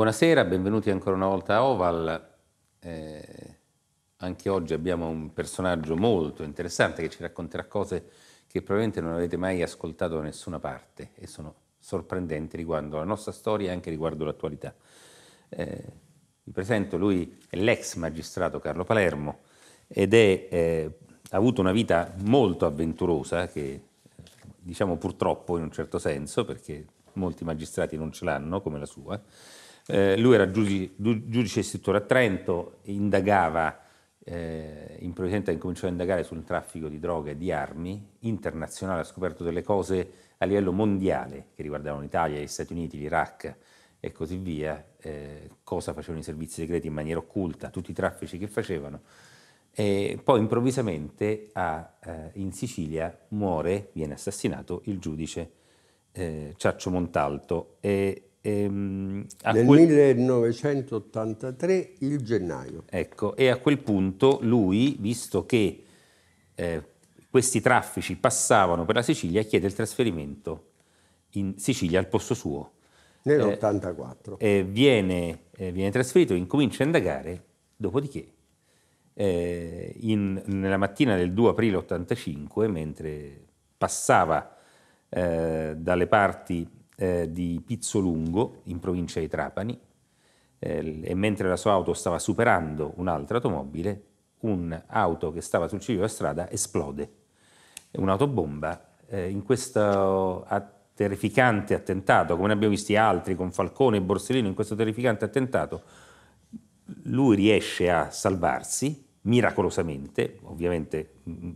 Buonasera, benvenuti ancora una volta a Oval. Eh, anche oggi abbiamo un personaggio molto interessante che ci racconterà cose che probabilmente non avete mai ascoltato da nessuna parte e sono sorprendenti riguardo la nostra storia e anche riguardo l'attualità. Eh, vi presento, lui è l'ex magistrato Carlo Palermo ed è, eh, ha avuto una vita molto avventurosa che diciamo purtroppo in un certo senso perché molti magistrati non ce l'hanno come la sua eh, lui era giudice, giudice istruttore a Trento, indagava, eh, improvvisamente incominciato a indagare sul traffico di droga e di armi internazionale, ha scoperto delle cose a livello mondiale che riguardavano l'Italia, gli Stati Uniti, l'Iraq e così via, eh, cosa facevano i servizi segreti in maniera occulta, tutti i traffici che facevano. E poi improvvisamente a, eh, in Sicilia muore, viene assassinato il giudice eh, Ciaccio Montalto e Ehm, Nel quel... 1983, il gennaio. Ecco, e a quel punto lui, visto che eh, questi traffici passavano per la Sicilia, chiede il trasferimento in Sicilia al posto suo. Nell'84. Eh, eh, viene, eh, viene, trasferito, incomincia a indagare, dopodiché eh, in, nella mattina del 2 aprile 85, mentre passava eh, dalle parti eh, di Pizzolungo, in provincia di Trapani, eh, e mentre la sua auto stava superando un'altra automobile, un'auto che stava sul ciglio della strada esplode. Un'autobomba. Eh, in questo terrificante attentato, come ne abbiamo visti altri con Falcone e Borsellino, in questo terrificante attentato, lui riesce a salvarsi miracolosamente, ovviamente mh, mm,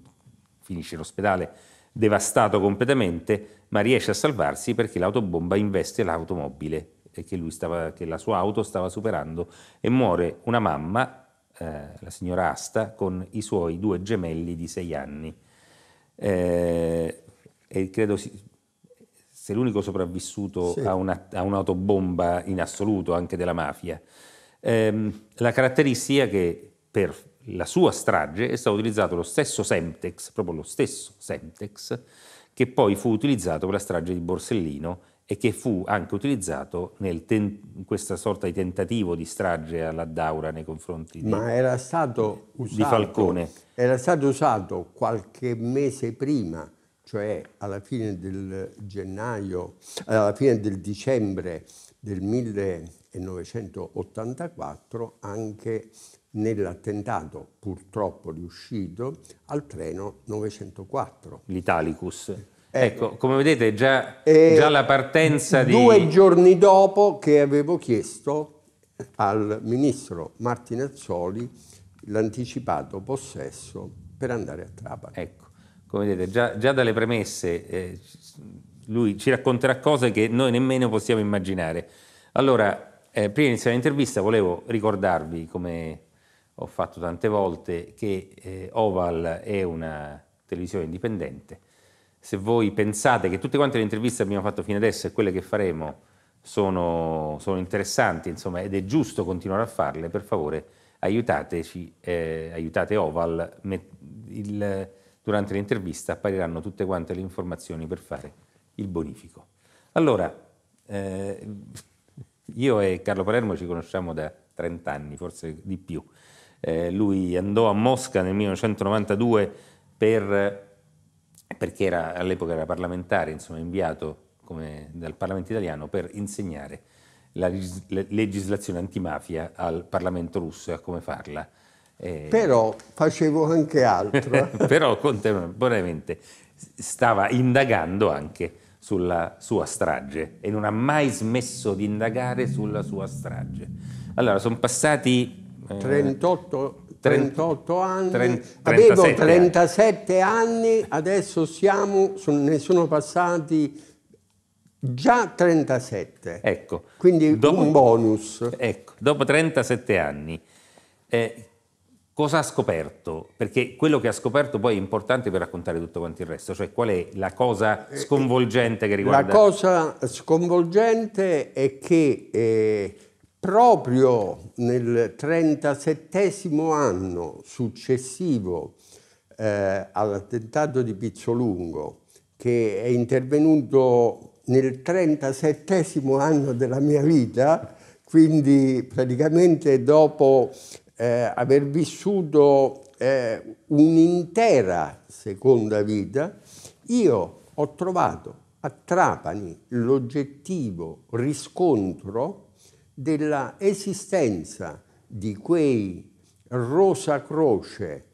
finisce in ospedale devastato completamente, ma riesce a salvarsi perché l'autobomba investe l'automobile eh, che, stava, che la sua auto stava superando e muore una mamma, eh, la signora Asta, con i suoi due gemelli di sei anni. Eh, e credo si, sei l'unico sopravvissuto sì. a, una, a, un'autobomba in assoluto anche della mafia. Eh, la caratteristica che per la sua strage è stato utilizzato lo stesso Semtex, proprio lo stesso Semtex, che poi fu utilizzato per la strage di Borsellino e che fu anche utilizzato ten- in questa sorta di tentativo di strage alla Daura nei confronti di, Ma era stato usato, di Falcone. Era stato usato qualche mese prima, cioè alla fine del gennaio, alla fine del dicembre del 1984, anche nell'attentato purtroppo riuscito al treno 904. L'Italicus. Eh. Ecco, come vedete già, eh, già, la partenza di... Due giorni dopo che avevo chiesto al ministro Martinazzoli l'anticipato possesso per andare a Trapani. Ecco, come vedete già, già dalle premesse eh, lui ci racconterà cose che noi nemmeno possiamo immaginare. Allora, eh, prima di iniziare l'intervista volevo ricordarvi come ho fatto tante volte, che eh, Oval è una televisione indipendente. Se voi pensate che tutte quante le interviste che abbiamo fatto fino adesso e quelle che faremo sono, sono interessanti, insomma, ed è giusto continuare a farle, per favore aiutateci, eh, aiutate Oval, met, il, durante l'intervista appariranno tutte quante le informazioni per fare il bonifico. Allora, eh, io e Carlo Palermo ci conosciamo da 30 anni, forse di più. Eh, lui andò a Mosca nel 1992 per, perché era, all'epoca era parlamentare, insomma inviato come, dal Parlamento italiano per insegnare la legislazione antimafia al Parlamento russo e a come farla. Eh, però facevo anche altro. però contemporaneamente stava indagando anche sulla sua strage e non ha mai smesso di indagare sulla sua strage. Allora, sono passati 38, eh, 38 anni, 30, avevo 37 anni, adesso siamo, ne sono passati già 37. Ecco. Quindi dopo, un bonus. Ecco, dopo 37 anni, eh, cosa ha scoperto? Perché quello che ha scoperto poi è importante per raccontare tutto quanto il resto, cioè qual è la cosa eh, sconvolgente che eh, riguarda... La cosa sconvolgente è che... Eh, proprio nel 37 anno successivo eh, all'attentato di Pizzolungo, che è intervenuto nel 37 anno della mia vita, quindi praticamente dopo eh, aver vissuto eh, un'intera seconda vita, io ho trovato a Trapani l'oggettivo riscontro della esistenza di quei rosa croce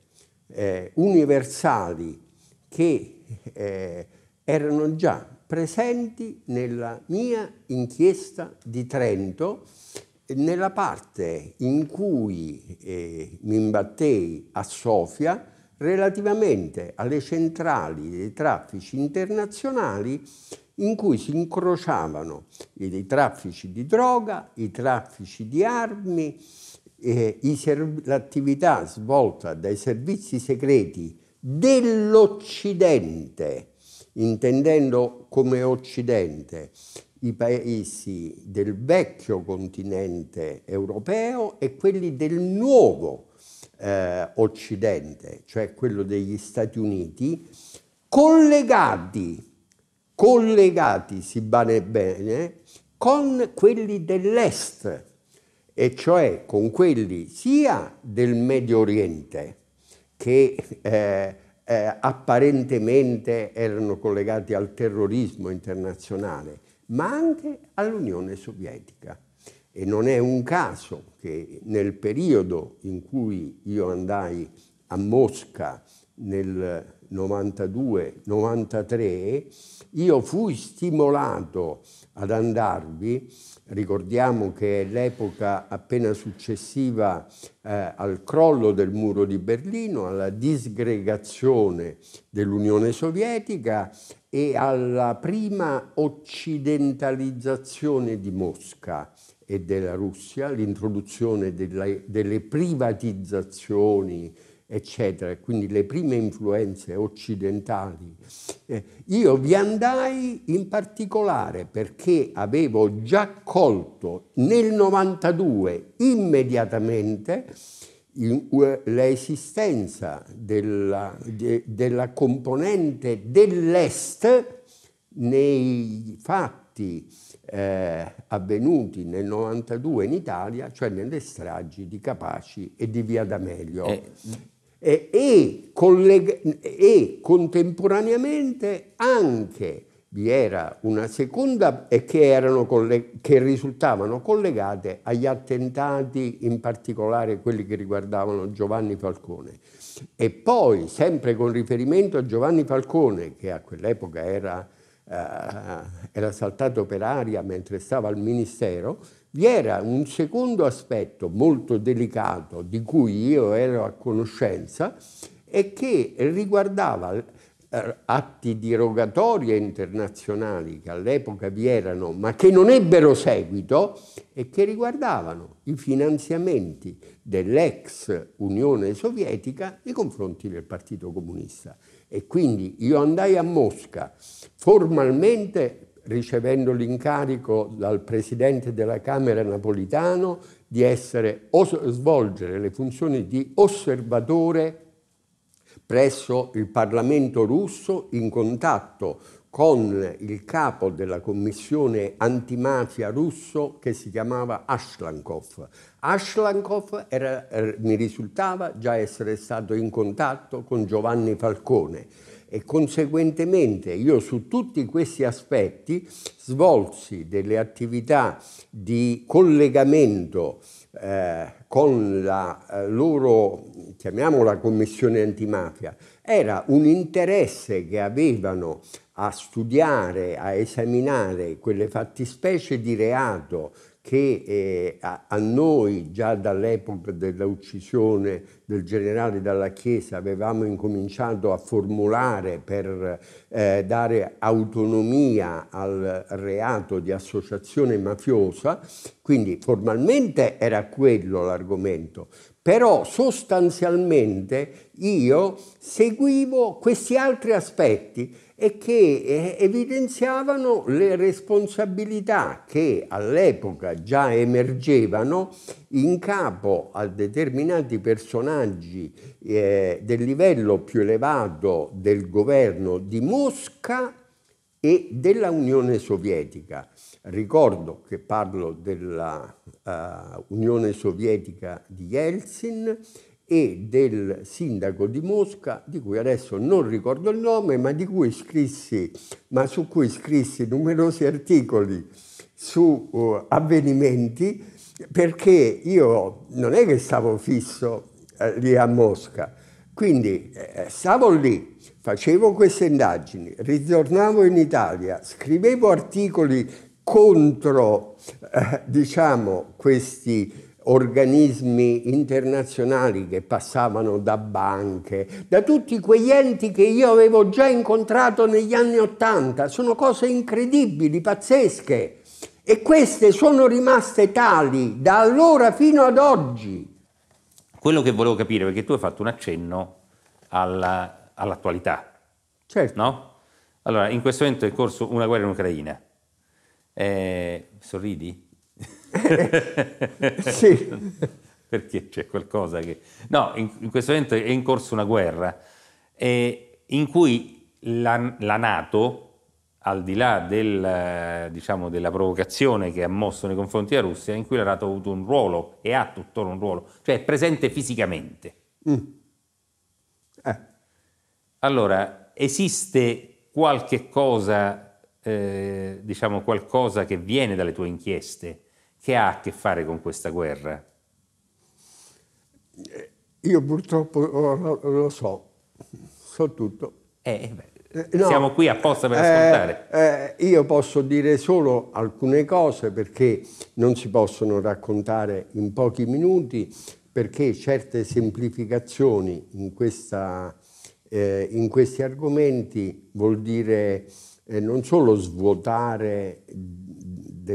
eh, universali che eh, erano già presenti nella mia inchiesta di Trento, nella parte in cui eh, mi imbattei a Sofia relativamente alle centrali dei traffici internazionali in cui si incrociavano i traffici di droga, i traffici di armi, l'attività svolta dai servizi segreti dell'Occidente, intendendo come Occidente i paesi del vecchio continente europeo e quelli del nuovo eh, Occidente, cioè quello degli Stati Uniti, collegati collegati, si bane bene, con quelli dell'Est, e cioè con quelli sia del Medio Oriente, che eh, eh, apparentemente erano collegati al terrorismo internazionale, ma anche all'Unione Sovietica. E non è un caso che nel periodo in cui io andai a Mosca nel 92-93, io fui stimolato ad andarvi, ricordiamo che è l'epoca appena successiva eh, al crollo del muro di Berlino, alla disgregazione dell'Unione Sovietica e alla prima occidentalizzazione di Mosca e della Russia, l'introduzione delle, delle privatizzazioni, eccetera, quindi le prime influenze occidentali. Eh, io vi andai in particolare perché avevo già colto nel 92 immediatamente eh, l'esistenza della, de, della componente dell'Est nei fatti eh, avvenuti nel 92 in Italia, cioè nelle stragi di Capaci e di Via D'Amelio. Eh, eh, e, colleg- e contemporaneamente anche vi era una seconda e che, colleg- che, risultavano collegate agli attentati, in particolare quelli che riguardavano Giovanni Falcone. E poi, sempre con riferimento a Giovanni Falcone, che a quell'epoca era, eh, era saltato per aria mentre stava al Ministero, vi era un secondo aspetto molto delicato di cui io ero a conoscenza e che riguardava eh, atti di rogatorie internazionali che all'epoca vi erano ma che non ebbero seguito e che riguardavano i finanziamenti dell'ex Unione Sovietica nei confronti del Partito Comunista. E quindi io andai a Mosca formalmente ricevendo l'incarico dal presidente della Camera napolitano di essere, svolgere le funzioni di osservatore presso il Parlamento russo in contatto con il capo della commissione antimafia russo che si chiamava Ashlankov. Ashlankov era, er, mi risultava già essere stato in contatto con Giovanni Falcone e conseguentemente io su tutti questi aspetti svolsi delle attività di collegamento eh, con la eh, loro, chiamiamola commissione antimafia, era un interesse che avevano a studiare, a esaminare quelle fattispecie di reato che eh, a, a, noi già dall'epoca dell'uccisione del generale dalla Chiesa avevamo incominciato a formulare per eh, dare autonomia al reato di associazione mafiosa, quindi formalmente era quello l'argomento, però sostanzialmente io seguivo questi altri aspetti e che eh, evidenziavano le responsabilità che all'epoca già emergevano in capo a determinati personaggi eh, del livello più elevato del governo di Mosca e della Unione Sovietica. Ricordo che parlo della uh, Unione Sovietica di Yeltsin, e del sindaco di Mosca, di cui adesso non ricordo il nome, ma, cui scrissi, ma su cui scrissi numerosi articoli su uh, avvenimenti, perché io non è che stavo fisso eh, lì a Mosca, quindi eh, stavo lì, facevo queste indagini, ritornavo in Italia, scrivevo articoli contro eh, diciamo, questi organismi internazionali che passavano da banche, da tutti quegli enti che io avevo già incontrato negli anni Ottanta. Sono cose incredibili, pazzesche. E queste sono rimaste tali da allora fino ad oggi. Quello che volevo capire, perché tu hai fatto un accenno alla, all'attualità. Certo. No? Allora, in questo momento è in corso una guerra in Ucraina. Eh, sorridi? sì. Perché c'è qualcosa che... No, in, in, questo momento è in corso una guerra eh, in cui la, la, Nato, al di là del, diciamo, della provocazione che ha mosso nei confronti della Russia, in cui la Nato ha avuto un ruolo e ha tuttora un ruolo, cioè è presente fisicamente. Mm. Eh. Allora, esiste qualche cosa, eh, diciamo qualcosa che viene dalle tue inchieste? che ha a che fare con questa guerra? Eh, io purtroppo oh, lo, so, so tutto. Eh, eh beh, eh, no, siamo qui apposta per ascoltare. Eh, io posso dire solo alcune cose perché non si possono raccontare in pochi minuti, perché certe semplificazioni in, questa, in questi argomenti vuol dire non solo svuotare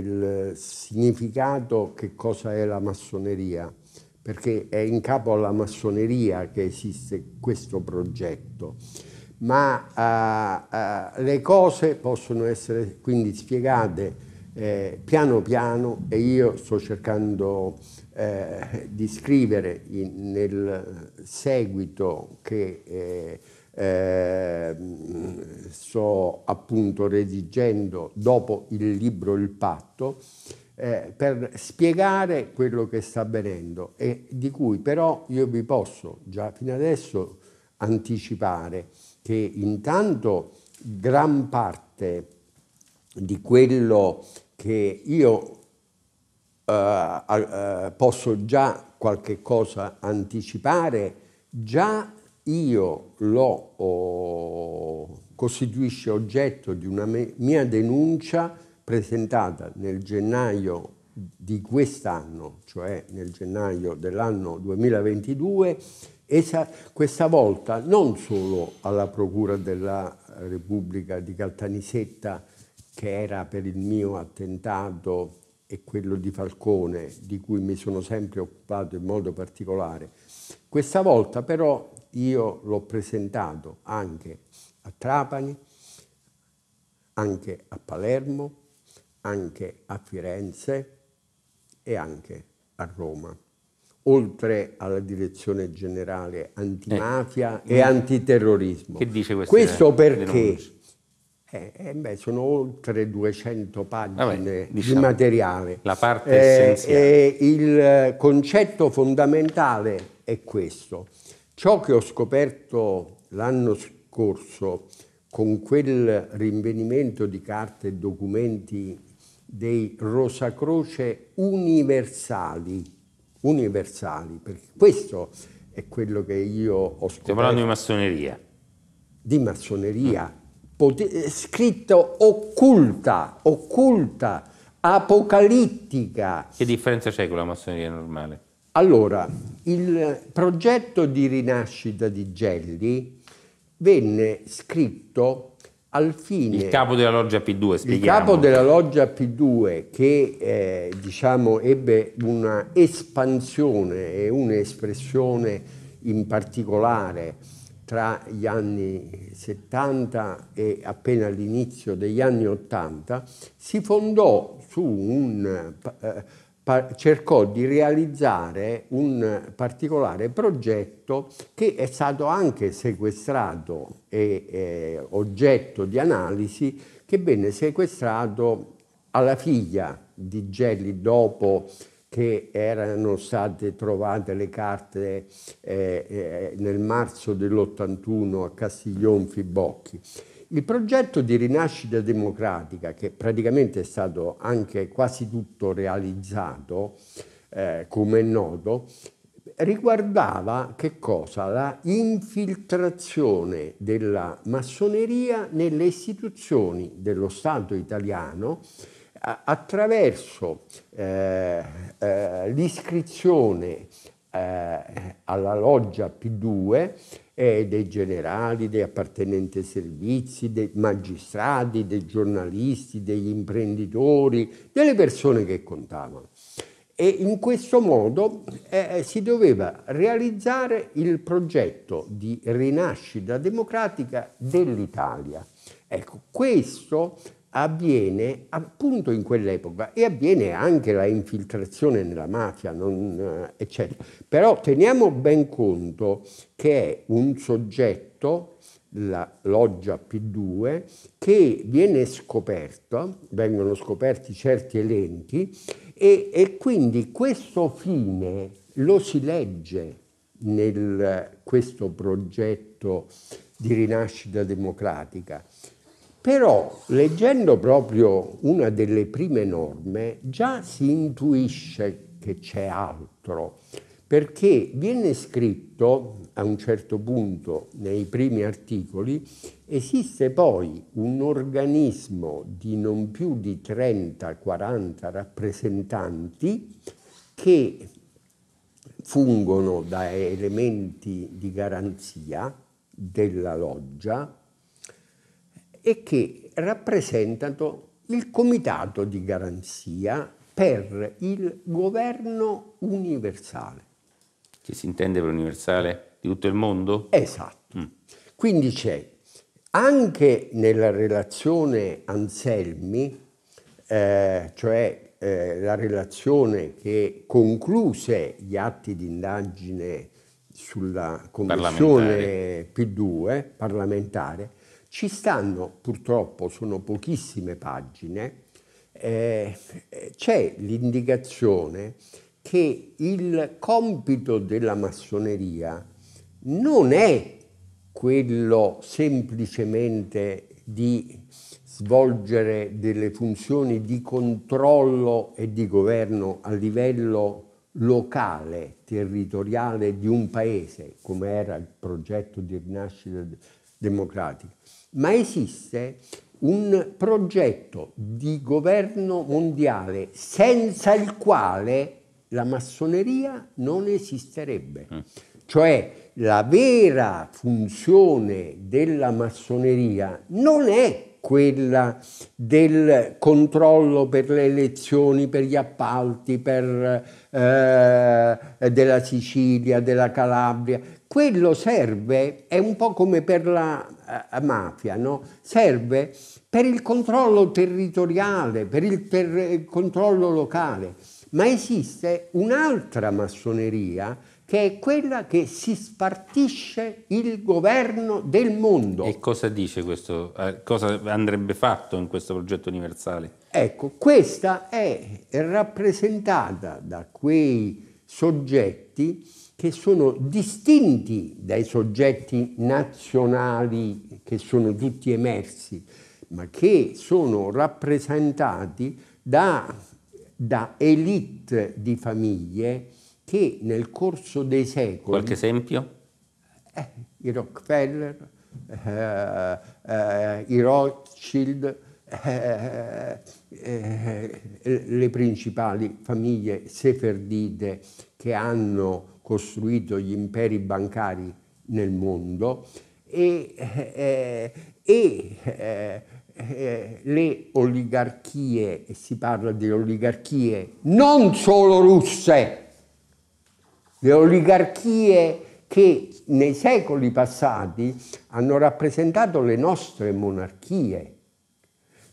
del significato che cosa è la massoneria, perché è in capo alla massoneria che esiste questo progetto. Ma uh, uh, le cose possono essere quindi spiegate eh, piano piano e io sto cercando eh, di scrivere in, nel seguito che eh, eh, sto appunto redigendo dopo il libro Il patto, eh, per spiegare quello che sta avvenendo e di cui però io vi posso già fino adesso anticipare che intanto gran parte di quello che io eh, eh posso già qualche cosa anticipare già io lo oh, costituisce oggetto di una mia denuncia presentata nel gennaio di quest'anno, cioè nel gennaio dell'anno 2022, questa volta non solo alla Procura della Repubblica di Caltanissetta, che era per il mio attentato e quello di Falcone, di cui mi sono sempre occupato in modo particolare. Questa volta però io l'ho presentato anche a Trapani, anche a Palermo, anche a Firenze e anche a Roma, oltre alla direzione generale antimafia eh, e antiterrorismo. Che dice questo? Questo perché eh, eh, beh, sono oltre 200 pagine Vabbè, diciamo, di materiale. La parte eh, essenziale. Eh, il eh, concetto fondamentale è questo. Ciò che ho scoperto l'anno scorso con quel rinvenimento di carte e documenti dei Rosacroce universali, universali, perché questo è quello che io ho scoperto. Stiamo parlando di massoneria. Di massoneria. Mm eh, scritto occulta, occulta, apocalittica. Che differenza c'è con la massoneria normale? Allora, il progetto di rinascita di Gelli venne scritto al fine... Il capo della loggia P2, spieghiamo. Il capo della loggia P2 che eh, diciamo, ebbe una espansione e un'espressione in particolare tra gli anni 70 e appena l'inizio degli anni 80, si fondò su un, eh, cercò di realizzare un particolare progetto che è stato anche sequestrato e eh, oggetto di analisi, che venne sequestrato alla figlia di Gelli dopo che erano state trovate le carte eh, eh, nel marzo dell'81 a Castiglion Fibocchi. Il progetto di rinascita democratica, che praticamente è stato anche quasi tutto realizzato, eh, come è noto, riguardava che cosa? La infiltrazione della massoneria nelle istituzioni dello Stato italiano attraverso eh, eh, l'iscrizione eh, alla loggia P2 eh, dei generali, dei appartenenti ai servizi, dei magistrati, dei giornalisti, degli imprenditori, delle persone che contavano. E in questo modo eh, eh, si doveva realizzare il progetto di rinascita democratica dell'Italia. Ecco, questo avviene appunto in quell'epoca e avviene anche la infiltrazione nella mafia, non, eh, eccetera. Però teniamo ben conto che è un soggetto, la loggia P2, che viene scoperto, vengono scoperti certi elenchi e, e quindi questo fine lo si legge nel questo progetto di rinascita democratica però leggendo proprio una delle prime norme già si intuisce che c'è altro, perché viene scritto a un certo punto nei primi articoli, esiste poi un organismo di non più di 30-40 rappresentanti che fungono da elementi di garanzia della loggia e che rappresentano il comitato di garanzia per il governo universale. Che si intende per universale di tutto il mondo? Esatto. Mm. Quindi c'è anche nella relazione Anselmi, eh, cioè eh, la relazione che concluse gli atti di indagine sulla commissione P2 parlamentare, ci stanno, purtroppo sono pochissime pagine, eh, c'è l'indicazione che il compito della massoneria non è quello semplicemente di svolgere delle funzioni di controllo e di governo a livello locale, territoriale di un paese, come era il progetto di rinascita democratica, ma esiste un progetto di governo mondiale senza il quale la massoneria non esisterebbe. Mm. Cioè la vera funzione della massoneria non è quella del controllo per le elezioni, per gli appalti, per, eh, della Sicilia, della Calabria. Quello serve, è un po' come per la a mafia, no? serve per il controllo territoriale, per il ter- eh, controllo locale, ma esiste un'altra massoneria che è quella che si spartisce il governo del mondo. E cosa dice questo? Eh, cosa andrebbe fatto in questo progetto universale? Ecco, questa è rappresentata da quei soggetti che sono distinti dai soggetti nazionali che sono tutti emersi, ma che sono rappresentati da, da elite di famiglie che nel corso dei secoli... Qualche esempio? Eh, I Rockefeller, eh, eh, i Rothschild, eh, eh, le principali famiglie seferdite che hanno costruito gli imperi bancari nel mondo e, eh, eh, eh, eh, le oligarchie, e si parla di oligarchie non solo russe, le oligarchie che nei secoli passati hanno rappresentato le nostre monarchie.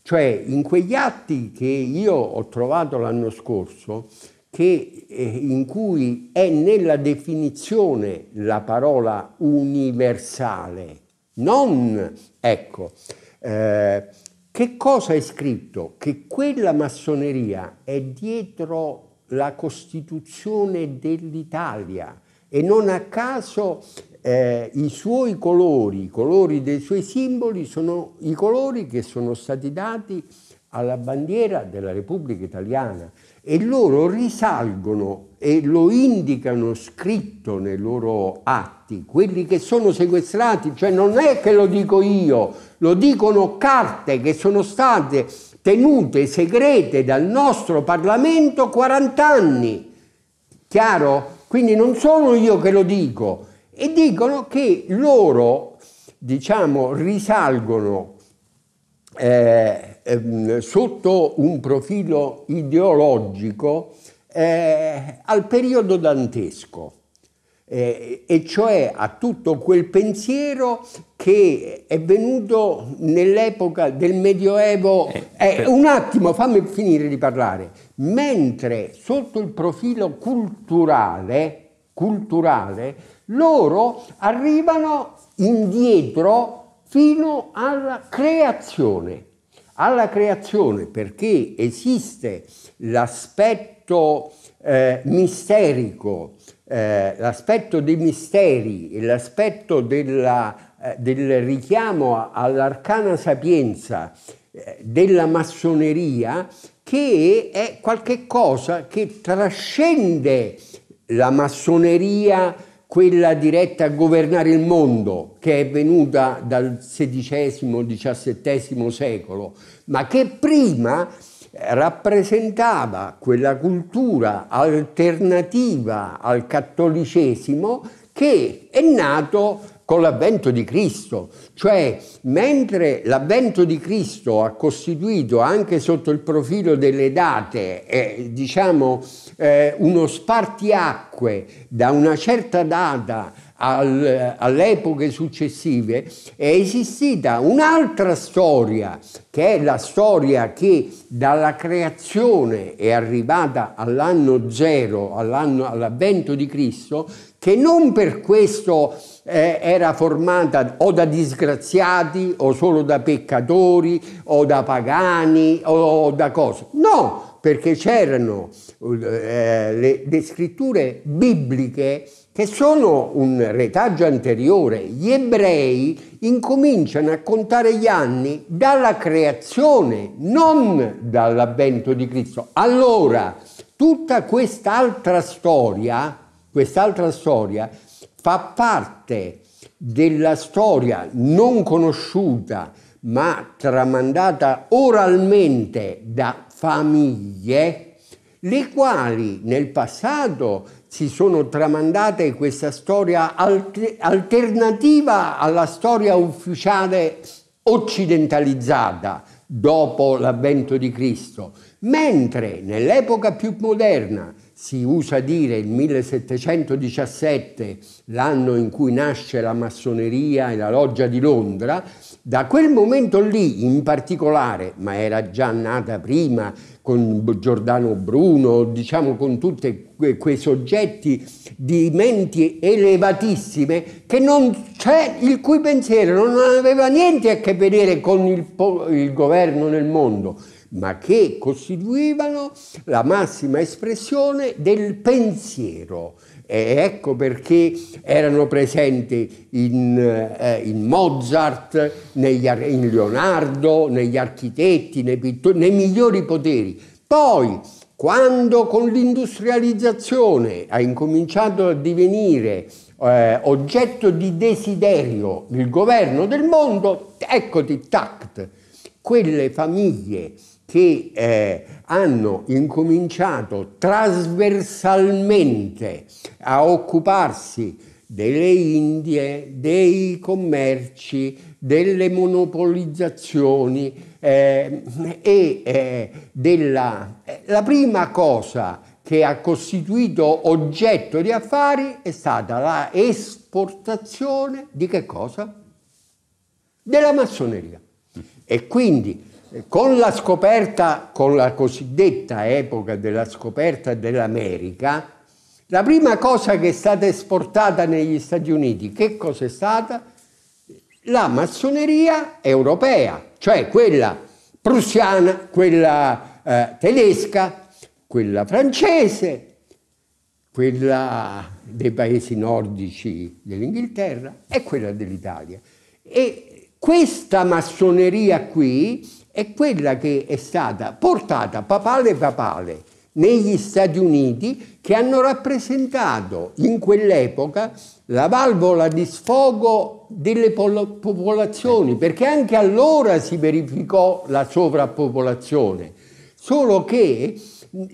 Cioè in quegli atti che io ho trovato l'anno scorso, che, eh, in cui è nella definizione la parola universale, non, ecco, eh, che cosa è scritto? Che quella massoneria è dietro la Costituzione dell'Italia e non a caso eh, i suoi colori, i colori dei suoi simboli sono i colori che sono stati dati alla bandiera della Repubblica Italiana e loro risalgono e lo indicano scritto nei loro atti, quelli che sono sequestrati, cioè non è che lo dico io, lo dicono carte che sono state tenute segrete dal nostro Parlamento 40 anni. Chiaro? Quindi non sono io che lo dico e dicono che loro, diciamo, risalgono eh, ehm, sotto un profilo ideologico eh, al periodo dantesco, eh, e cioè a tutto quel pensiero che è venuto nell'epoca del Medioevo. Eh, eh, per... un attimo, fammi finire di parlare. Mentre sotto il profilo culturale, culturale loro arrivano indietro fino alla creazione. Alla creazione perché esiste l'aspetto eh, misterico, eh, l'aspetto dei misteri, l'aspetto della, eh, del richiamo all'arcana sapienza eh, della massoneria che è qualche cosa che trascende la massoneria quella diretta a governare il mondo, che è venuta dal XVI-XVII secolo, ma che prima rappresentava quella cultura alternativa al cattolicesimo che è nato con l'avvento di Cristo, cioè mentre l'avvento di Cristo ha costituito anche sotto il profilo delle date, eh, diciamo, eh, uno spartiacque da una certa data al, alle epoche successive, è esistita un'altra storia, che è la storia che dalla creazione è arrivata all'anno zero, all'anno, all'avvento di Cristo, che non per questo eh, era formata o da disgraziati o solo da peccatori o da pagani o, o da cose. No, perché c'erano eh, le, le scritture bibliche che sono un retaggio anteriore. Gli ebrei incominciano a contare gli anni dalla creazione, non dall'avvento di Cristo. Allora, tutta quest'altra storia quest'altra storia fa parte della storia non conosciuta ma tramandata oralmente da famiglie, le quali nel passato si sono tramandate questa storia alter alternativa alla storia ufficiale occidentalizzata dopo l'avvento di Cristo, mentre nell'epoca più moderna si usa dire il 1717, l'anno in cui nasce la massoneria e la loggia di Londra, da quel momento lì in particolare, ma era già nata prima con Giordano Bruno, diciamo con tutti que quei soggetti di menti elevatissime, che non c'è il cui pensiero non aveva niente a che vedere con il, il governo nel mondo ma che costituivano la massima espressione del pensiero. E ecco perché erano presenti in, eh, in Mozart, negli, in Leonardo, negli architetti, nei, pittori, nei migliori poteri. Poi, quando con l'industrializzazione ha incominciato a divenire eh, oggetto di desiderio il governo del mondo, eccoti, tact, quelle famiglie che eh, hanno incominciato trasversalmente a occuparsi delle Indie, dei commerci, delle monopolizzazioni eh, e eh, della... Eh, la prima cosa che ha costituito oggetto di affari è stata la esportazione di che cosa? Della massoneria. E quindi con la scoperta, con la cosiddetta epoca della scoperta dell'America, la prima cosa che è stata esportata negli Stati Uniti, che cosa è stata? La massoneria europea, cioè quella prussiana, quella eh, tedesca, quella francese, quella dei paesi nordici dell'Inghilterra e quella dell'Italia. E questa massoneria qui è quella che è stata portata papale papale negli Stati Uniti che hanno rappresentato in quell'epoca la valvola di sfogo delle popolazioni, perché anche allora si verificò la sovrappopolazione, solo che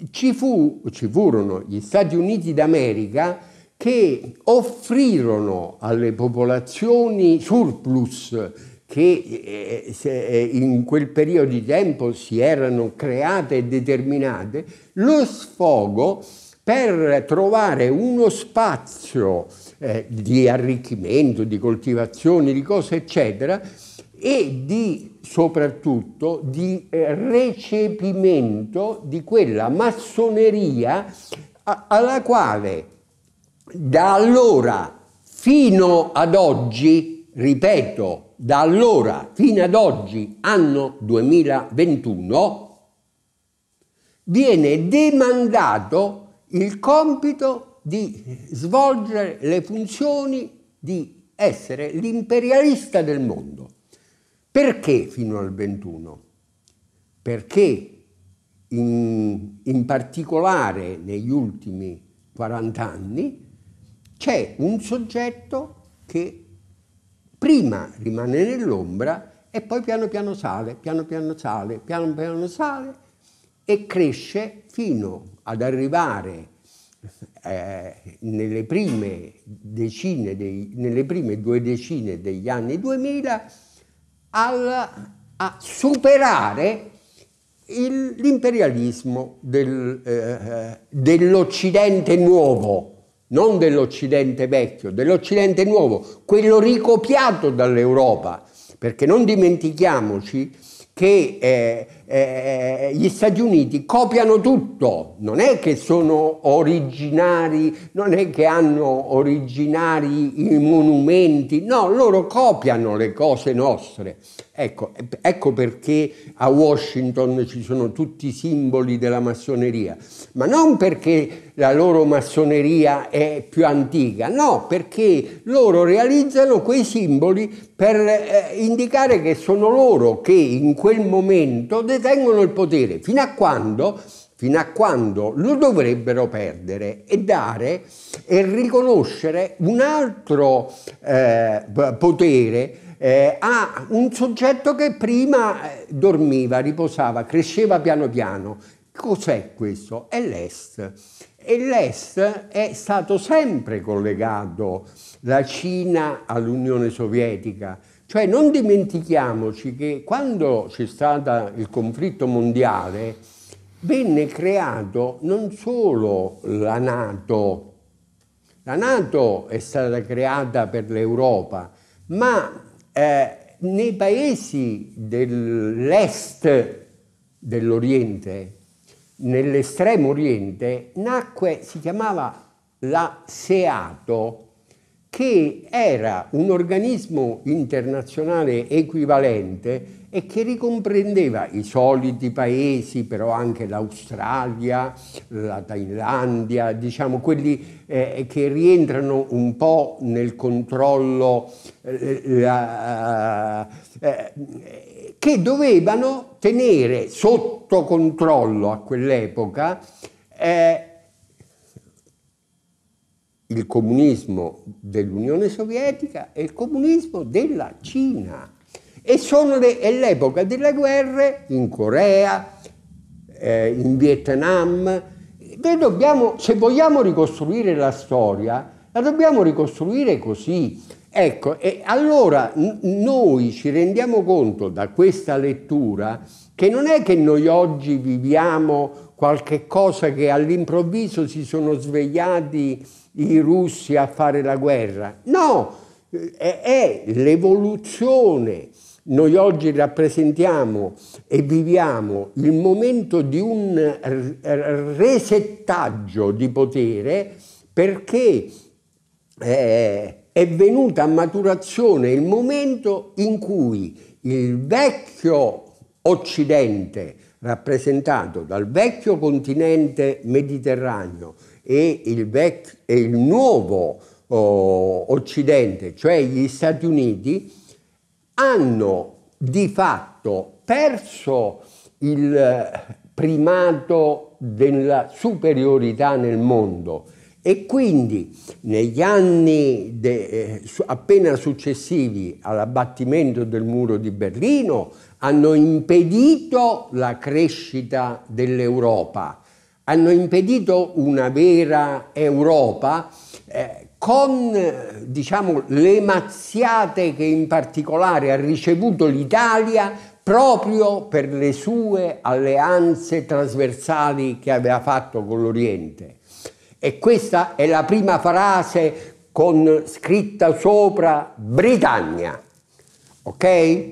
ci, fu, ci furono gli Stati Uniti d'America che offrirono alle popolazioni surplus che eh, eh, in quel periodo di tempo si erano create e determinate, lo sfogo per trovare uno spazio eh, di arricchimento, di coltivazione, di cose eccetera e di soprattutto di eh, recepimento di quella massoneria a- alla quale da allora fino ad oggi ripeto, da allora fino ad oggi, anno 2021, viene demandato il compito di svolgere le funzioni di essere l'imperialista del mondo. Perché fino al 21? Perché in, in particolare negli ultimi 40 anni c'è un soggetto che prima rimane nell'ombra e poi piano piano sale, piano piano sale, piano piano sale e cresce fino ad arrivare eh, nelle, prime dei, nelle prime due decine degli anni 2000 al, a superare l'imperialismo del, eh, eh dell'Occidente nuovo non dell'Occidente vecchio, dell'Occidente nuovo, quello ricopiato dall'Europa, perché non dimentichiamoci che eh, eh, gli Stati Uniti copiano tutto, non è che sono originari, non è che hanno originari i monumenti, no, loro copiano le cose nostre. Ecco, ecco perché a Washington ci sono tutti i simboli della massoneria, ma non perché la loro massoneria è più antica, no, perché loro realizzano quei simboli per eh, indicare che sono loro che in quel momento detengono il potere fino a quando fino a quando lo dovrebbero perdere e dare e riconoscere un altro eh, potere eh, a un soggetto che prima eh, dormiva, riposava, cresceva piano piano. Cos'è questo? È l'Est. E l'Est è stato sempre collegato, la Cina all'Unione Sovietica, cioè non dimentichiamoci che quando c'è stato il conflitto mondiale venne creato non solo la Nato, la Nato è stata creata per l'Europa, ma eh, nei paesi dell'est dell'Oriente, nell'estremo Oriente, nacque, si chiamava la SEATO, che era un organismo internazionale equivalente e che ricomprendeva i soliti paesi, però anche l'Australia, la Thailandia, diciamo quelli eh, che rientrano un po' nel controllo, eh, la, eh, che dovevano tenere sotto controllo a quell'epoca eh, il comunismo dell'Unione Sovietica e il comunismo della Cina. E sono le, è l'epoca delle guerre in Corea, eh, in Vietnam. Noi dobbiamo, se vogliamo ricostruire la storia, la dobbiamo ricostruire così. Ecco, e allora noi ci rendiamo conto da questa lettura che non è che noi oggi viviamo qualche cosa che all'improvviso si sono svegliati i russi a fare la guerra. No, è, è l'evoluzione. Noi oggi rappresentiamo e viviamo il momento di un resettaggio di potere perché eh, è venuta a maturazione il momento in cui il vecchio Occidente, rappresentato dal vecchio continente mediterraneo, e il, vec- e il nuovo oh, Occidente, cioè gli Stati Uniti, hanno di fatto perso il eh, primato della superiorità nel mondo e quindi negli anni de, eh, appena successivi all'abbattimento del muro di Berlino hanno impedito la crescita dell'Europa hanno impedito una vera Europa eh, con diciamo, le mazziate che in particolare ha ricevuto l'Italia proprio per le sue alleanze trasversali che aveva fatto con l'Oriente. E questa è la prima frase con scritta sopra Britannia, ok? Eh.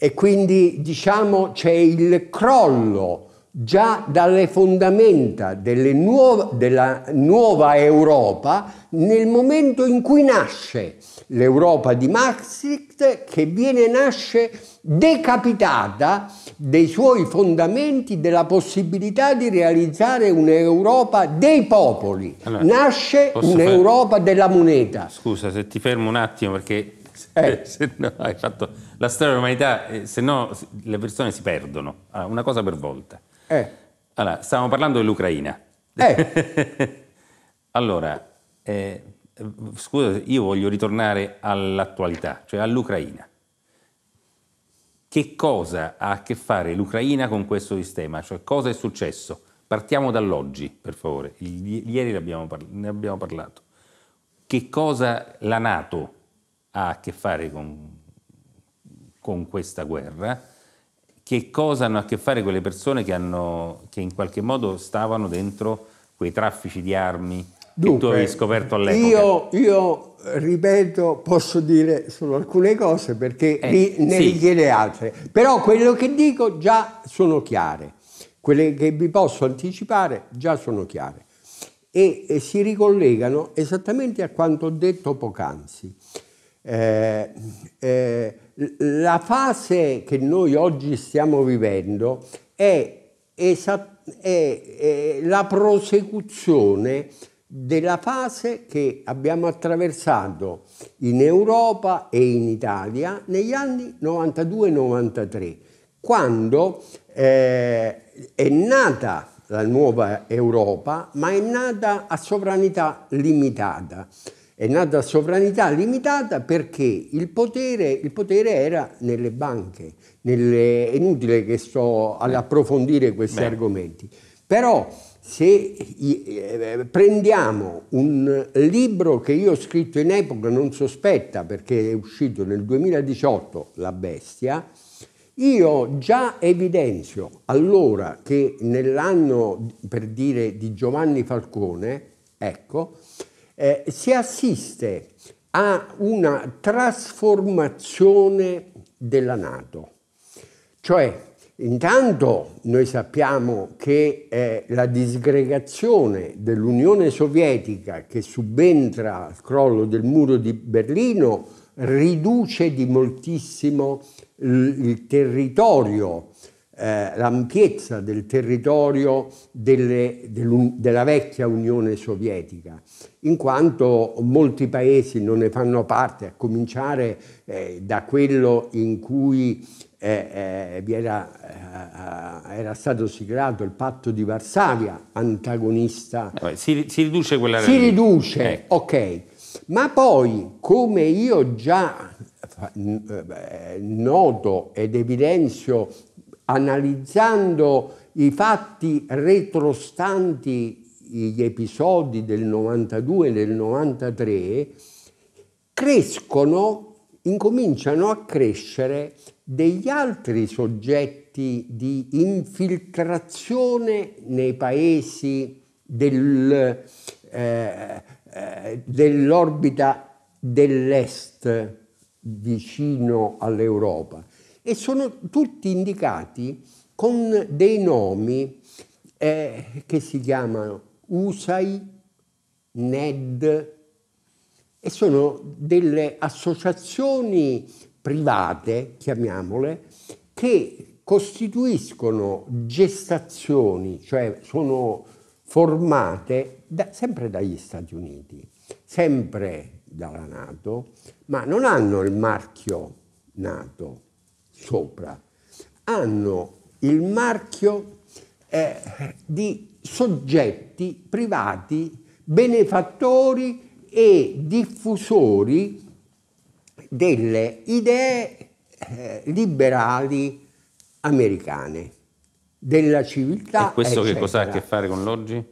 E quindi diciamo c'è il crollo già dalle fondamenta nuova, della nuova Europa nel momento in cui nasce l'Europa di Maastricht che viene nasce decapitata dei suoi fondamenti della possibilità di realizzare un'Europa dei popoli. Allora, nasce un'Europa ferm- della moneta. Scusa se ti fermo un attimo perché eh. se no hai fatto la storia dell'umanità, eh, se no le persone si perdono, ah, una cosa per volta. Eh. Allora, stavamo parlando dell'Ucraina. Eh. allora, eh, scusa, io voglio ritornare all'attualità, cioè all'Ucraina. Che cosa ha a che fare l'Ucraina con questo sistema? Cioè, cosa è successo? Partiamo dall'oggi, per favore. ieri parla- ne abbiamo parlato. Che cosa la Nato ha a che fare con, con questa guerra? che cosa hanno a che fare quelle persone che, hanno, che in qualche modo stavano dentro quei traffici di armi Dunque, che tu avevi scoperto all'epoca? Io, io, ripeto, posso dire solo alcune cose perché eh, ne sì. richiede altre, però quello che dico già sono chiare, quelle che vi posso anticipare già sono chiare e, e si ricollegano esattamente a quanto ho detto poc'anzi. Eh, eh, la fase che noi oggi stiamo vivendo è, esatt- è, è la prosecuzione della fase che abbiamo attraversato in Europa e in Italia negli anni 92-93, quando eh, è nata la nuova Europa, ma è nata a sovranità limitata è nata sovranità limitata perché il potere, il potere era nelle banche, nelle, è inutile che sto ad approfondire questi Beh. argomenti, però se eh, prendiamo un libro che io ho scritto in epoca non sospetta perché è uscito nel 2018, La Bestia, io già evidenzio allora che nell'anno, per dire, di Giovanni Falcone, ecco, eh, si assiste a una trasformazione della Nato. Cioè, intanto noi sappiamo che eh, la disgregazione dell'Unione Sovietica che subentra al crollo del muro di Berlino riduce di moltissimo il territorio eh, l'ampiezza del territorio delle, dell della vecchia Unione Sovietica, in quanto molti paesi non ne fanno parte, a cominciare eh, da quello in cui eh, eh era, eh, era, stato siglato il patto di Varsavia, antagonista. si, si riduce quella... Si riduce, ecco. ok. Ma poi, come io già noto ed evidenzio analizzando i fatti retrostanti gli episodi del 92 e del 93, crescono, incominciano a crescere degli altri soggetti di infiltrazione nei paesi del, eh, eh, dell'orbita dell'est vicino all'Europa e sono tutti indicati con dei nomi eh, che si chiamano USAI, NED e sono delle associazioni private, chiamiamole, che costituiscono gestazioni, cioè sono formate da, sempre dagli Stati Uniti, sempre dalla Nato, ma non hanno il marchio Nato, sopra, hanno il marchio eh, di soggetti privati benefattori e diffusori delle idee eh, liberali americane, della civiltà. E questo eccetera. che cosa ha a che fare con l'oggi?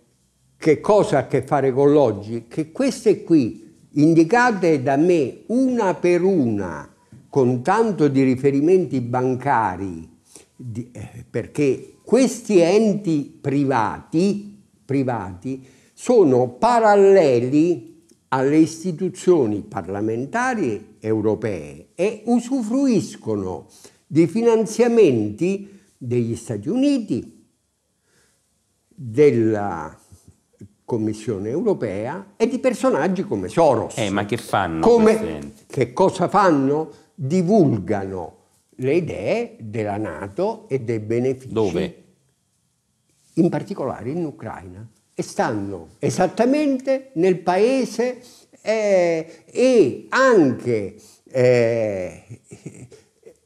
Che cosa ha a che fare con l'oggi? Che queste qui, indicate da me una per una, con tanto di riferimenti bancari, di, eh, perché questi enti privati, privati sono paralleli alle istituzioni parlamentari europee e usufruiscono di finanziamenti degli Stati Uniti, della Commissione europea e di personaggi come Soros. Eh, ma che fanno? Come, che cosa fanno? divulgano le idee della Nato e dei benefici. Dove? In particolare in Ucraina. E stanno esattamente nel paese eh, e anche eh,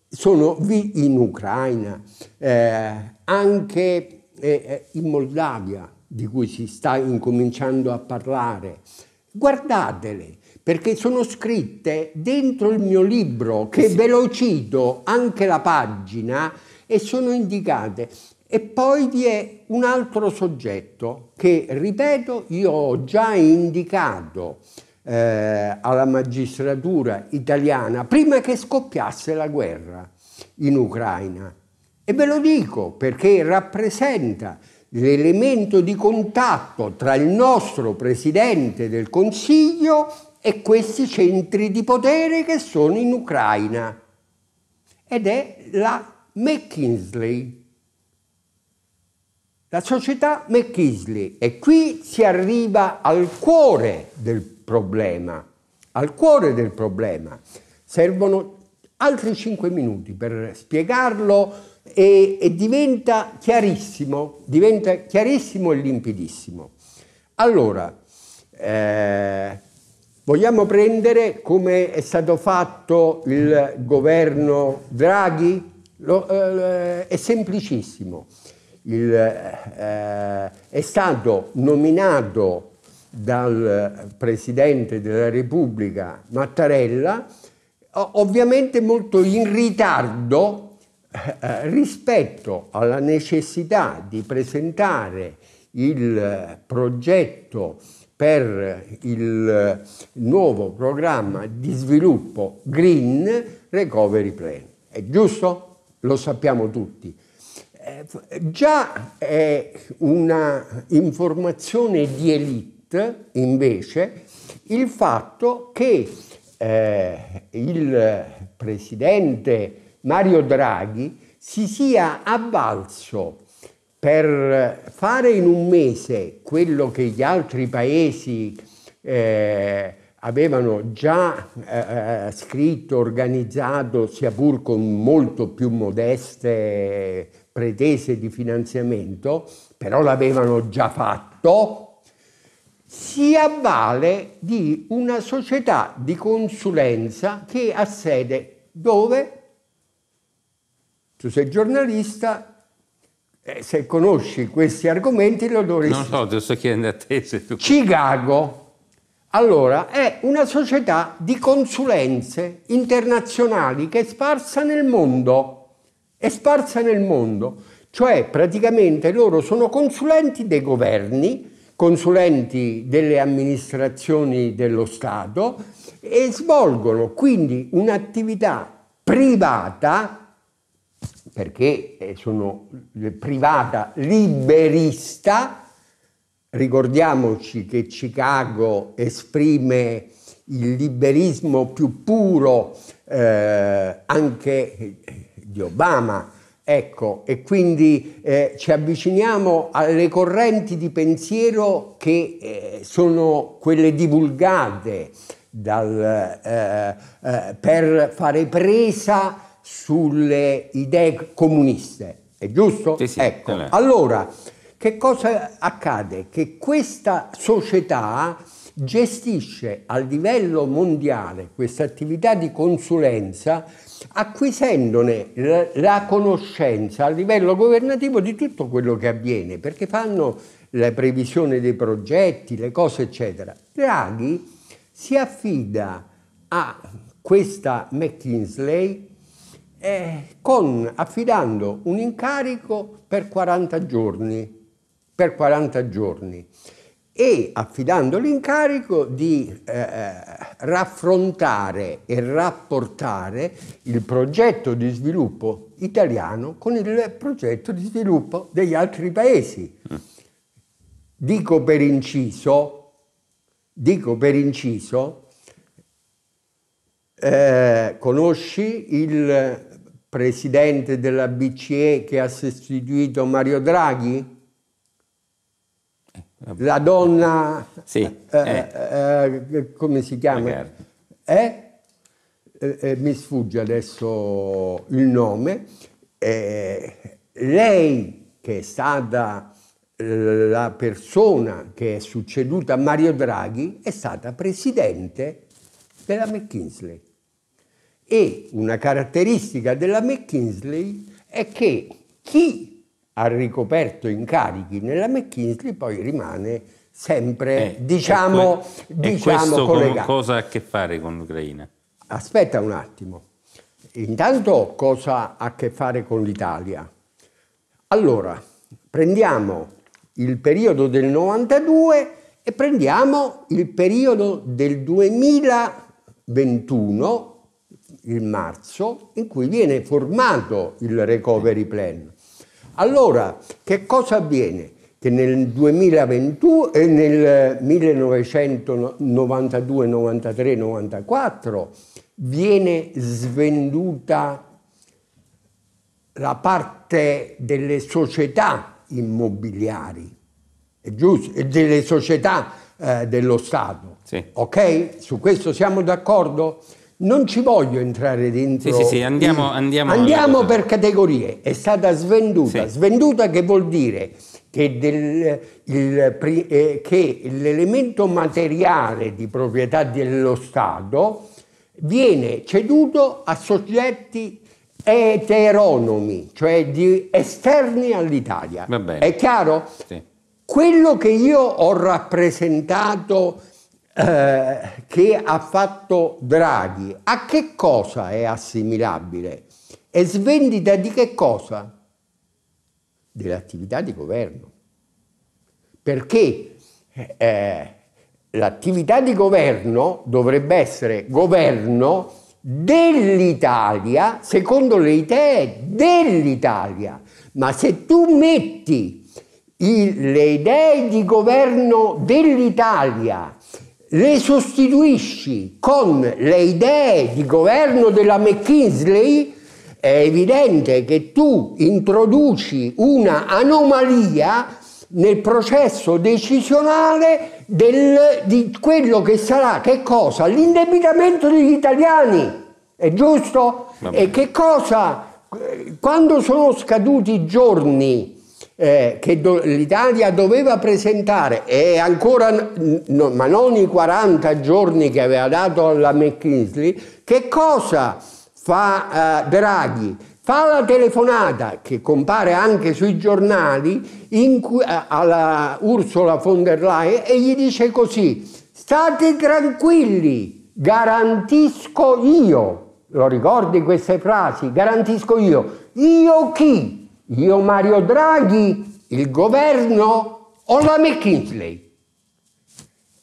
sono in Ucraina, eh, anche eh, in Moldavia, di cui si sta incominciando a parlare. Guardatele, perché sono scritte dentro il mio libro, eh che sì. ve lo cito anche la pagina, e sono indicate. E poi vi è un altro soggetto che, ripeto, io ho già indicato eh, alla magistratura italiana prima che scoppiasse la guerra in Ucraina. E ve lo dico perché rappresenta l'elemento di contatto tra il nostro Presidente del Consiglio e questi centri di potere che sono in Ucraina. Ed è la McKinsey, la società McKinsey. E qui si arriva al cuore del problema, al cuore del problema. Servono altri cinque minuti per spiegarlo e, e diventa chiarissimo, diventa chiarissimo e limpidissimo. Allora, eh, Vogliamo prendere come è stato fatto il governo Draghi? Lo, eh, è semplicissimo. Il, eh, è stato nominato dal Presidente della Repubblica Mattarella, ovviamente molto in ritardo eh, rispetto alla necessità di presentare il progetto per il nuovo programma di sviluppo Green Recovery Plan. È giusto? Lo sappiamo tutti. Eh, già è una informazione di elite, invece, il fatto che eh, il presidente Mario Draghi si sia avvalso per fare in un mese quello che gli altri paesi eh, avevano già eh, eh, scritto, organizzato, sia pur con molto più modeste pretese di finanziamento, però l'avevano già fatto, si avvale di una società di consulenza che ha sede dove? Tu sei giornalista, eh, se conosci questi argomenti lo dovresti... Non so, ti sto chiedendo a te se tu... Chicago, allora, è una società di consulenze internazionali che è sparsa nel mondo, è sparsa nel mondo, cioè praticamente loro sono consulenti dei governi, consulenti delle amministrazioni dello Stato e svolgono quindi un'attività privata perché eh, sono privata liberista. Ricordiamoci che Chicago esprime il liberismo più puro eh, anche eh, di Obama. Ecco, e quindi eh, ci avviciniamo alle correnti di pensiero che eh, sono quelle divulgate dal, eh, per fare presa sulle idee comuniste, è giusto? Sì, sì, ecco. È. Allora, che cosa accade? Che questa società gestisce a livello mondiale questa attività di consulenza acquisendone la conoscenza a livello governativo di tutto quello che avviene, perché fanno la previsione dei progetti, le cose eccetera. Draghi si affida a questa McKinsey eh, con, affidando un incarico per 40 giorni, per 40 giorni e affidando l'incarico di eh, eh, raffrontare e rapportare il progetto di sviluppo italiano con il progetto di sviluppo degli altri paesi. Dico per inciso, dico per inciso eh, conosci il presidente della BCE che ha sostituito Mario Draghi? Eh, la donna... Sì, eh, eh. Eh, eh come si chiama? Eh? mi sfugge adesso il nome. lei, che è stata la persona che è succeduta a Mario Draghi, è stata presidente della McKinsey. E una caratteristica della McKinsey è che chi ha ricoperto incarichi nella McKinsey poi rimane sempre, eh, diciamo, e diciamo questo collegato. cosa ha a che fare con l'Ucraina? Aspetta un attimo. Intanto cosa ha a che fare con l'Italia? Allora, prendiamo il periodo del 92 e prendiamo il periodo del 2021 il marzo, in cui viene formato il recovery plan. Allora, che cosa avviene? Che nel 2021 e nel 1992, 93, 94 viene svenduta la parte delle società immobiliari, è giusto, e delle società eh, dello Stato. Sì. Ok? Su questo siamo d'accordo? non ci voglio entrare dentro. Sì, sì, sì, andiamo, andiamo, andiamo per categorie. È stata svenduta. Sì. Svenduta che vuol dire che, del, il, eh, che l'elemento materiale di proprietà dello Stato viene ceduto a soggetti eteronomi, cioè di esterni all'Italia. È chiaro? Sì. Quello che io ho rappresentato eh, che ha fatto Draghi, a che cosa è assimilabile? È svendita di che cosa? Dell'attività di governo. Perché eh, l'attività di governo dovrebbe essere governo dell'Italia secondo le idee dell'Italia. Ma se tu metti il, le idee di governo dell'Italia le sostituisci con le idee di governo della McKinsey, è evidente che tu introduci una anomalia nel processo decisionale del, di quello che sarà, che cosa? L'indebitamento degli italiani, è giusto? E che cosa? Quando sono scaduti i giorni eh, che do, l'Italia doveva presentare e ancora, no, ma non i 40 giorni che aveva dato alla McKinsey, che cosa fa eh, Draghi? Fa la telefonata che compare anche sui giornali cui, eh, alla Ursula von der Leyen e gli dice così, state tranquilli, garantisco io. Lo ricordi queste frasi? Garantisco io. Io chi? io Mario Draghi, il governo o la McKinsey?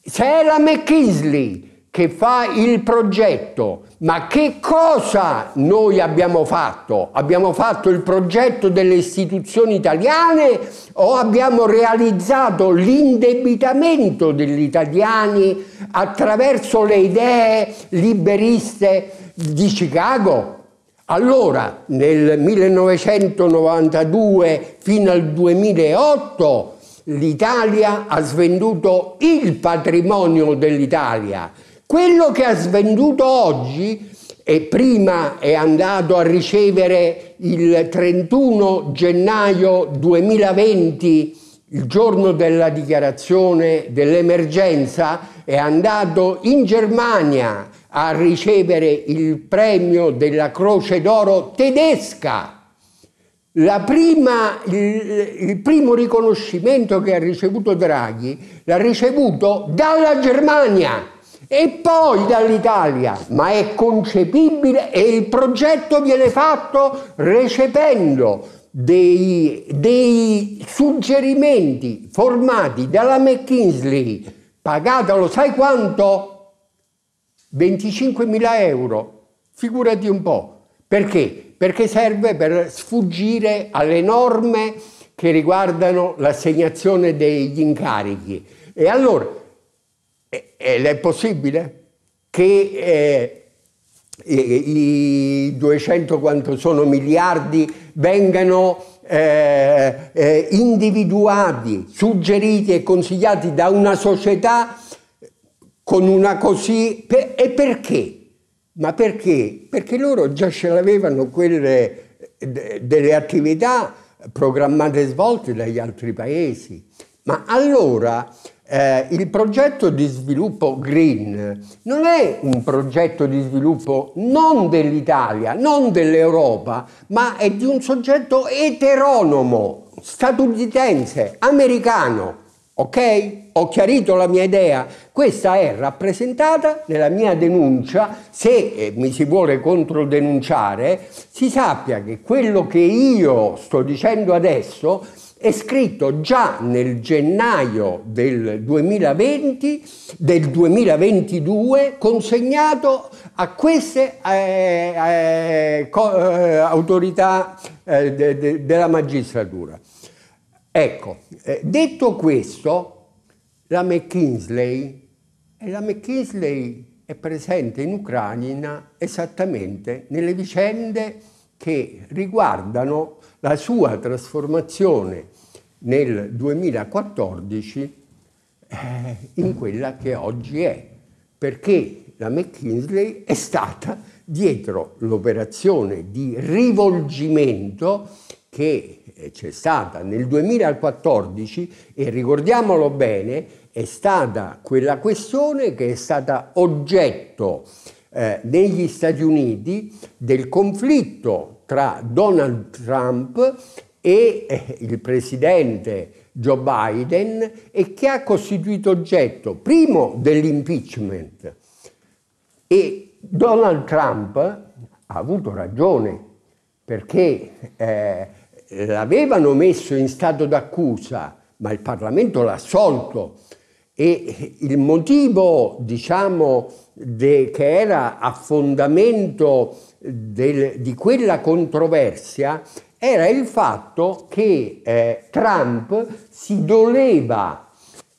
Se è la McKinsey che fa il progetto, ma che cosa noi abbiamo fatto? Abbiamo fatto il progetto delle istituzioni italiane o abbiamo realizzato l'indebitamento degli italiani attraverso le idee liberiste di Chicago? Allora, nel 1992 fino al 2008, l'Italia ha svenduto il patrimonio dell'Italia. Quello che ha svenduto oggi e prima è andato a ricevere il 31 gennaio 2020, il giorno della dichiarazione dell'emergenza, è andato in Germania a ricevere il premio della Croce d'Oro tedesca. Prima, il, il primo riconoscimento che ha ricevuto Draghi l'ha ricevuto dalla Germania e poi dall'Italia, ma è concepibile e il progetto viene fatto recependo dei, dei suggerimenti formati dalla McKinsey, pagata lo sai quanto? 25.000 euro, figurati un po'. Perché? Perché serve per sfuggire alle norme che riguardano l'assegnazione degli incarichi. E allora, ed è possibile che eh, i 200 quanto sono miliardi vengano eh, eh, individuati, suggeriti e consigliati da una società con una così... Per, e perché? Ma perché? Perché loro già ce l'avevano quelle delle attività programmate e svolte dagli altri paesi. Ma allora eh, il progetto di sviluppo green non è un progetto di sviluppo non dell'Italia, non dell'Europa, ma è di un soggetto eteronomo, statunitense, americano. Ok? Ho chiarito la mia idea. Questa è rappresentata nella mia denuncia. Se eh, mi si vuole controdenunciare, si sappia che quello che io sto dicendo adesso è scritto già nel gennaio del 2020, del 2022, consegnato a queste eh, eh, eh, autorità eh, de, de, della magistratura. Ecco, eh, detto questo, la McKinsey, la McKinsey è presente in Ucraina esattamente nelle vicende che riguardano la sua trasformazione nel 2014 eh, in quella che oggi è, perché la McKinsey è stata dietro l'operazione di rivolgimento che c'è stata. Nel 2014, e ricordiamolo bene, è stata quella questione che è stata oggetto eh, negli Stati Uniti del conflitto tra Donald Trump e eh, il presidente Joe Biden e che ha costituito oggetto, primo, dell'impeachment. E Donald Trump ha avuto ragione perché eh, l'avevano eh, messo in stato d'accusa, ma il Parlamento l'ha assolto. E il motivo, diciamo, de, che era a fondamento del, di quella controversia era il fatto che eh, Trump si doleva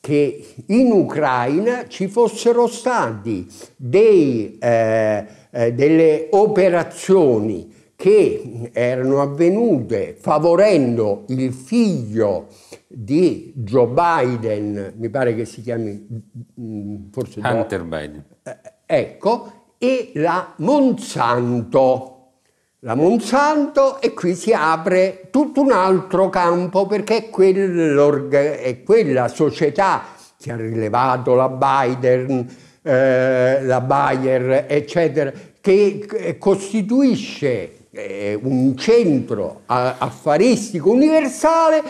che in Ucraina ci fossero stati dei, eh, eh delle operazioni che erano avvenute favorendo il figlio di Joe Biden, mi pare che si chiami mm, forse Hunter no, Biden. Eh, ecco, e la Monsanto. La Monsanto e qui si apre tutto un altro campo perché è quella società che ha rilevato la Biden, eh, la Bayer, eccetera, che costituisce eh, un centro affaristico universale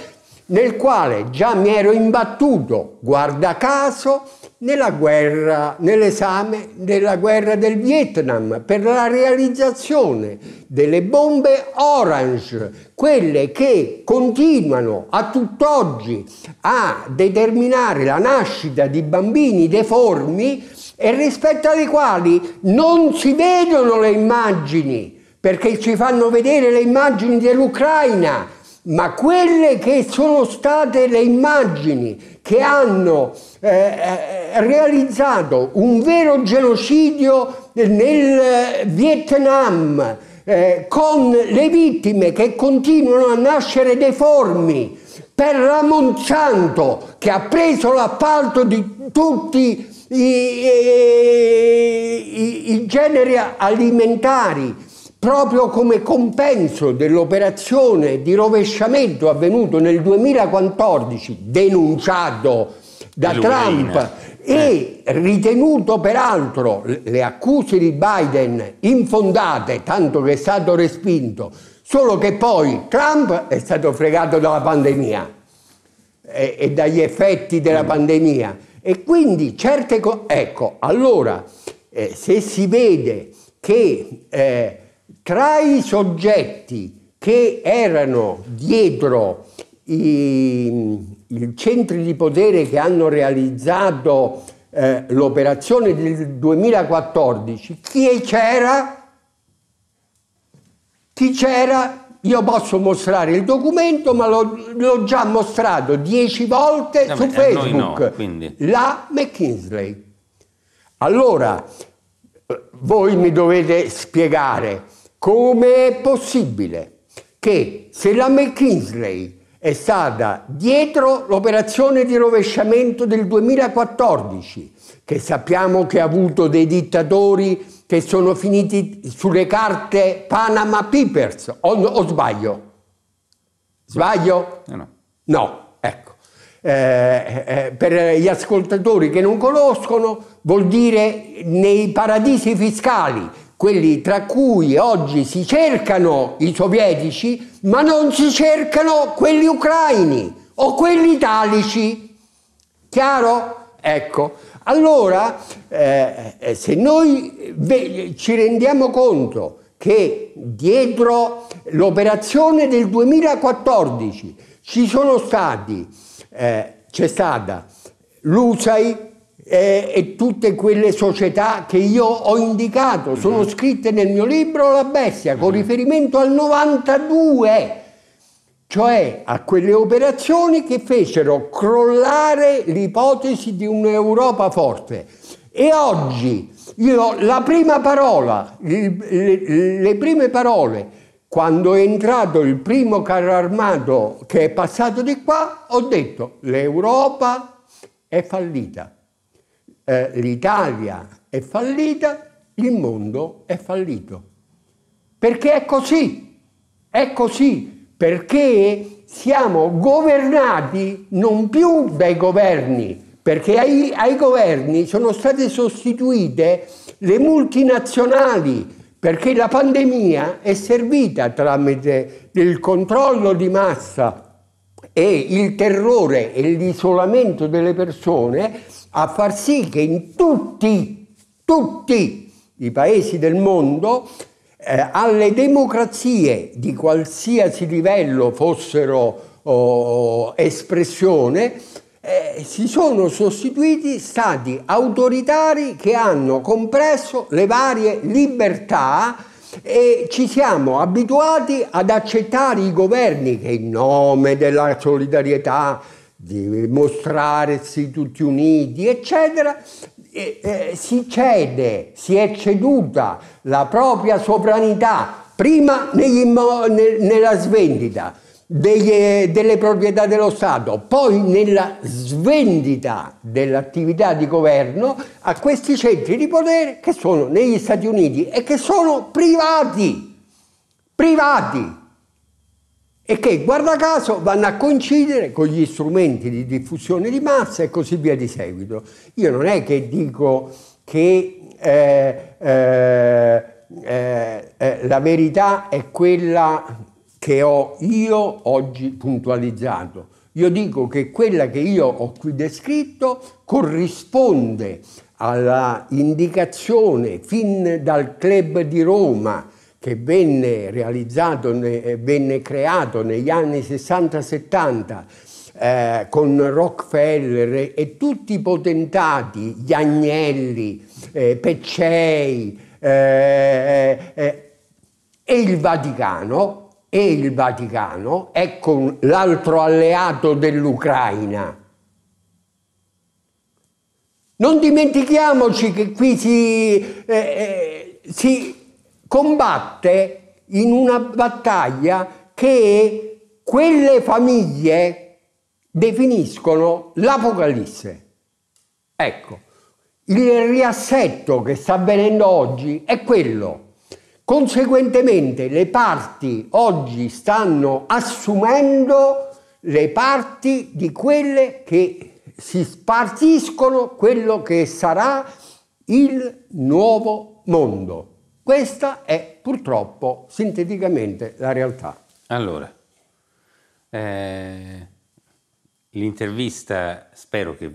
nel quale già mi ero imbattuto, guarda caso, nella guerra, nell'esame della guerra del Vietnam per la realizzazione delle bombe orange, quelle che continuano a tutt'oggi a determinare la nascita di bambini deformi e rispetto alle quali non si vedono le immagini perché ci fanno vedere le immagini dell'Ucraina, ma quelle che sono state le immagini che hanno eh, eh realizzato un vero genocidio nel eh, Vietnam, eh, con le vittime che continuano a nascere deformi, per la Monsanto che ha preso l'appalto di tutti i, i, i, i generi alimentari proprio come compenso dell'operazione di rovesciamento avvenuto nel 2014, denunciato da Trump eh. e ritenuto peraltro le accuse di Biden infondate, tanto che è stato respinto, solo che poi Trump è stato fregato dalla pandemia e, e dagli effetti della mm. pandemia. E quindi certe cose... Ecco, allora, eh, se si vede che... Eh, tra i soggetti che erano dietro i, i centri di potere che hanno realizzato eh, l'operazione del 2014, chi c'era? Chi c'era? Io posso mostrare il documento, ma l'ho già mostrato dieci volte Vabbè, su eh, Facebook. No, la McKinsey. Allora, eh, voi mi dovete spiegare come è possibile che se la McKinsey è stata dietro l'operazione di rovesciamento del 2014, che sappiamo che ha avuto dei dittatori che sono finiti sulle carte Panama Papers, o, o sbaglio? Sbaglio? Eh, no. no ecco. Eh, eh, per gli ascoltatori che non conoscono, vuol dire nei paradisi fiscali, quelli tra cui oggi si cercano i sovietici, ma non si cercano quelli ucraini o quelli italici. Chiaro? Ecco, allora eh, eh se noi ci rendiamo conto che dietro l'operazione del 2014 ci sono stati, eh, c'è stata l'USAI, e, eh, e, tutte quelle società che io ho indicato, sono mhm. scritte nel mio libro La Bestia con mhm. riferimento al 92, cioè a quelle operazioni che fecero crollare l'ipotesi di un'Europa forte. E oggi io la prima parola, le prime parole quando è entrato il primo carro armato che è passato di qua, ho detto l'Europa è fallita. Eh, l'Italia è fallita, il mondo è fallito. Perché è così, è così, perché siamo governati non più dai governi, perché ai, ai governi sono state sostituite le multinazionali, perché la pandemia è servita tramite il controllo di massa e il terrore e l'isolamento delle persone a far sì che in tutti, tutti i paesi del mondo eh, alle democrazie di qualsiasi livello fossero oh, espressione eh, si sono sostituiti stati autoritari che hanno compresso le varie libertà e ci siamo abituati ad accettare i governi che in nome della solidarietà di mostrarsi tutti uniti, eccetera, e, eh, si cede, si è ceduta la propria sovranità prima ne, nella svendita degli, delle proprietà dello Stato, poi nella svendita dell'attività di governo a questi centri di potere che sono negli Stati Uniti e che sono privati, privati e che guarda caso vanno a coincidere con gli strumenti di diffusione di massa e così via di seguito. Io non è che dico che eh, eh, eh, eh, la verità è quella che ho io oggi puntualizzato. Io dico che quella che io ho qui descritto corrisponde alla indicazione fin dal club di Roma che venne realizzato, eh, venne creato negli anni 60-70 eh, con Rockefeller e tutti i potentati, gli Agnelli, eh, Peccei eh, eh, eh e il Vaticano, e il Vaticano, ecco l'altro alleato dell'Ucraina. Non dimentichiamoci che qui si, eh, si combatte in una battaglia che quelle famiglie definiscono l'Apocalisse. Ecco, il riassetto che sta avvenendo oggi è quello. Conseguentemente le parti oggi stanno assumendo le parti di quelle che si spartiscono quello che sarà il nuovo mondo. Questa è purtroppo sinteticamente la realtà. Allora, eh, l'intervista spero che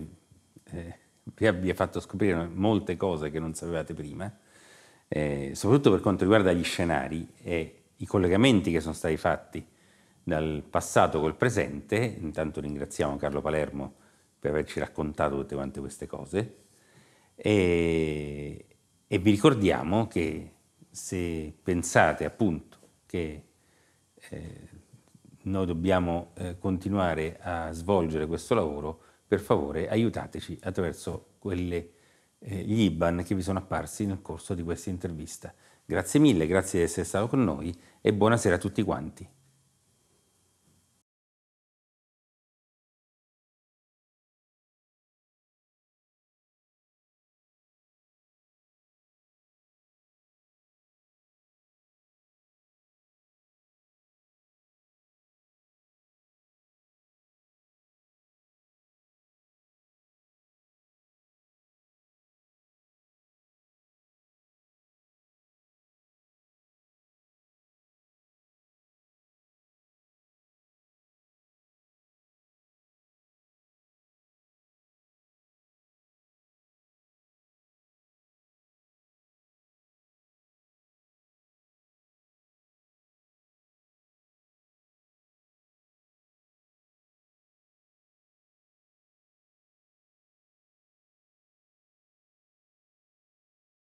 eh, vi abbia fatto scoprire molte cose che non sapevate prima, eh, soprattutto per quanto riguarda gli scenari e i collegamenti che sono stati fatti dal passato col presente. Intanto ringraziamo Carlo Palermo per averci raccontato tutte quante queste cose e, e vi ricordiamo che se pensate appunto che eh, noi dobbiamo eh, continuare a svolgere questo lavoro, per favore aiutateci attraverso quelle, eh, gli IBAN che vi sono apparsi nel corso di questa intervista. Grazie mille, grazie di essere stato con noi e buonasera a tutti quanti.